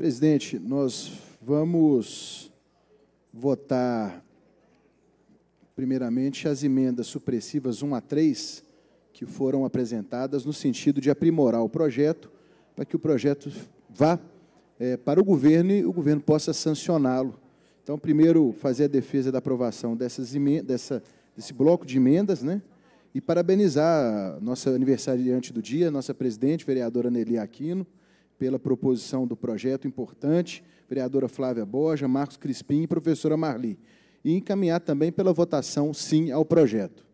Presidente, nós vamos votar primeiramente as emendas supressivas 1 a 3 que foram apresentadas no sentido de aprimorar o projeto para que o projeto vá é, para o governo e o governo possa sancioná-lo. Então, primeiro, fazer a defesa da aprovação dessas dessa, desse bloco de emendas, né? e parabenizar nossa aniversariante do dia, nossa presidente, vereadora Nelly Aquino, pela proposição do projeto importante, vereadora Flávia Borja, Marcos Crispim e professora Marli. E encaminhar também pela votação sim ao projeto.